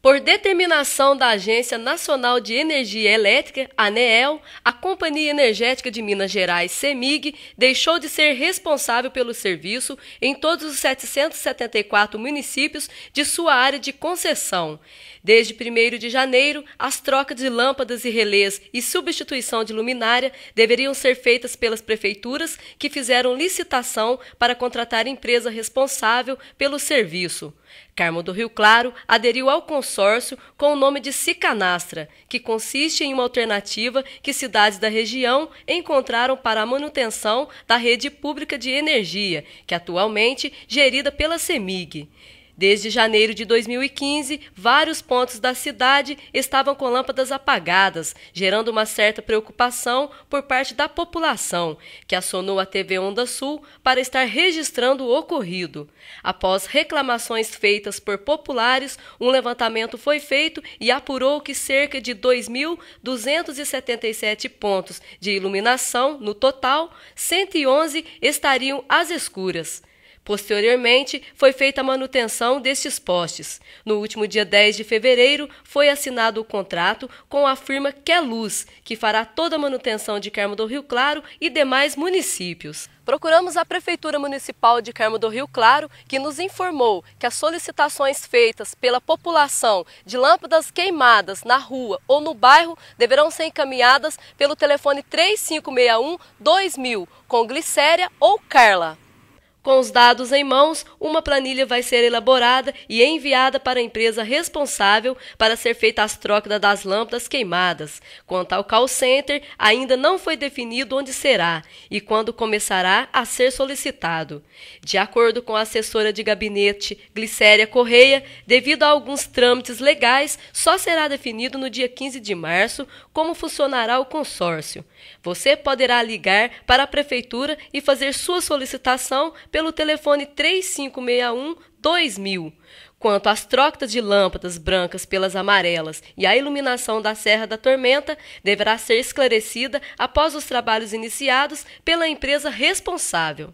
Por determinação da Agência Nacional de Energia Elétrica, ANEEL, a Companhia Energética de Minas Gerais, CEMIG, deixou de ser responsável pelo serviço em todos os 774 municípios de sua área de concessão. Desde 1 de janeiro, as trocas de lâmpadas e relés e substituição de luminária deveriam ser feitas pelas prefeituras que fizeram licitação para contratar empresa responsável pelo serviço. Carmo do Rio Claro aderiu ao consórcio com o nome de Cicanastra, que consiste em uma alternativa que cidades da região encontraram para a manutenção da rede pública de energia, que é atualmente gerida pela CEMIG. Desde janeiro de 2015, vários pontos da cidade estavam com lâmpadas apagadas, gerando uma certa preocupação por parte da população, que acionou a TV Onda Sul para estar registrando o ocorrido. Após reclamações feitas por populares, um levantamento foi feito e apurou que cerca de 2.277 pontos de iluminação, no total, 111 estariam às escuras. Posteriormente, foi feita a manutenção destes postes. No último dia 10 de fevereiro, foi assinado o contrato com a firma Queluz, que fará toda a manutenção de Carmo do Rio Claro e demais municípios. Procuramos a Prefeitura Municipal de Carmo do Rio Claro, que nos informou que as solicitações feitas pela população de lâmpadas queimadas na rua ou no bairro deverão ser encaminhadas pelo telefone 3561 2000 com Glicéria ou Carla. Com os dados em mãos, uma planilha vai ser elaborada e enviada para a empresa responsável para ser feita as trocas das lâmpadas queimadas. Quanto ao call center, ainda não foi definido onde será e quando começará a ser solicitado. De acordo com a assessora de gabinete, Glicéria Correia, devido a alguns trâmites legais, só será definido no dia 15 de março como funcionará o consórcio. Você poderá ligar para a prefeitura e fazer sua solicitação pelo pelo telefone 3561 2000. Quanto às trocas de lâmpadas brancas pelas amarelas e a iluminação da Serra da Tormenta, deverá ser esclarecida após os trabalhos iniciados pela empresa responsável.